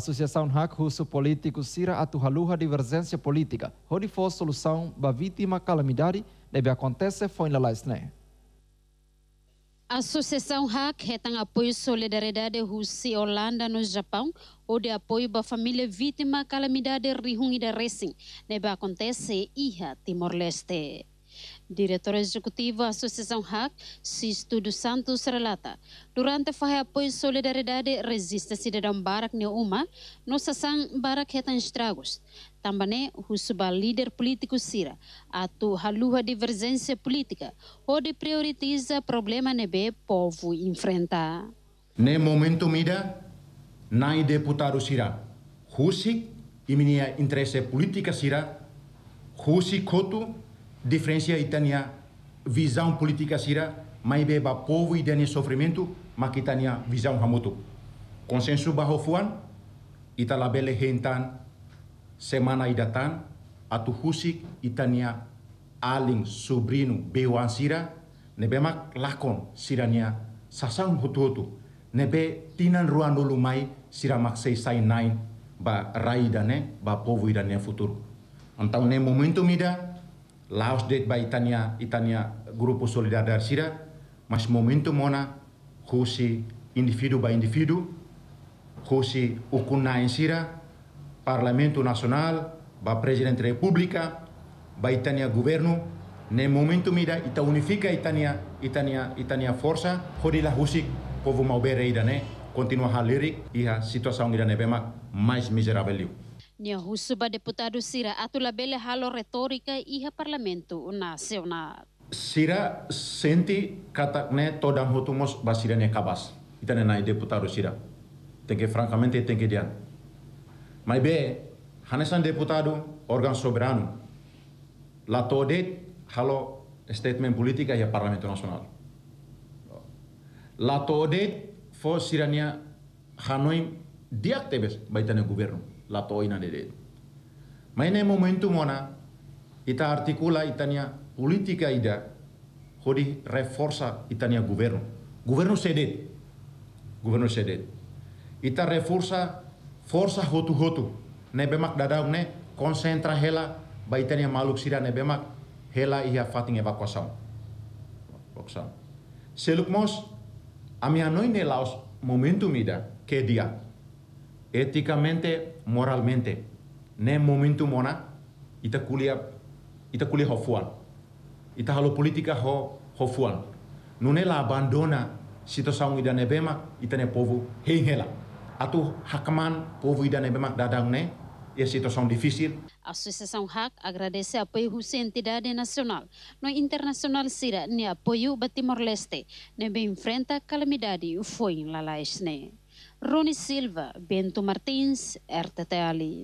Associação RAC Russo Político Sira Atuhaluha Divergência Política, onde for solução para vítima calamidade, deve acontecer foi na Laisne. Né? Associação RAC retém apoio solidariedade Rússia e Holanda no Japão, ou de apoio para família vítima calamidade Rihun e da Racing, deve acontecer em Timor-Leste diretor executivo da Associação RAC, Sisto dos Santos, relata: durante o apoio solidariedade resiste cidadão Barak Neuma, nossa sang Barak retan estragos. Também o líder político Sira, atu haluha divergência política, onde prioritiza problema nebe povo enfrentar. Ne momento mira, nai deputado Sira, husik iminia interesse política Sira, husik koto e itania visão política sira, mas o povo tenha e sofrimento, mas itania visão hamutu. e tal a bele hentan, semana idatan, atu husik itania aling sobrino beuan sira, nebe mak lakon sirania sasang hutu-hutu, nebe tinan ruan mai sira mak sai nain ba raidane ba povo ne futuro. Antau ne momentum Laos det ba Italia Italia Grupo Solidariedad mas momento mona husi individu ba individu husi ukuna sira Parlamento Nacional ba Presidente republika, ba itania Governo ne momento mira ita unifica itania itania Italia forza hodila husi povo mau bereida né continua halirik iha situação ida nebemak mais miserável Nia husuba deputado Sira atula bele halo retorika iha parlamento Nasional. Sira senti katakne todang hutumos basirane kabas. ne nai deputado Sira. Tengke francamente tengke dian. Mai be hanesan deputado organ soberano. La todet halo statement politika iha parlamento Nasional. La todet fo Cirania Hanoi tebes baitane governo la toina dede. Ma momentu mona, ita artikula itania politika ida, hodi reforsa itania governo. Governo sedet, governo sedet. Ita reforsa, forsa hotu hotu, ne bemak dadau ne konsentra hela baitania maluk sira ne bemak hela iha fating evakuasaun. Boksam. Seluk mos, ami anoi ne laos momentum ida ke dia eticamente, moralmente. Ne momentum mona ita kulia ita kulia hofual, Ita halo politika ho Nunela Nune la abandona sito saung ida nebema ita ne povo hengela. Atu hakaman povo ida nebema dadang ne e a saung difícil. A Hak agradece apoio husi entidade nacional, no internasional Sira, ne apoio batimor leste ne bem enfrenta calamidade e foi Rony Silva, Bento Martins, RTTL.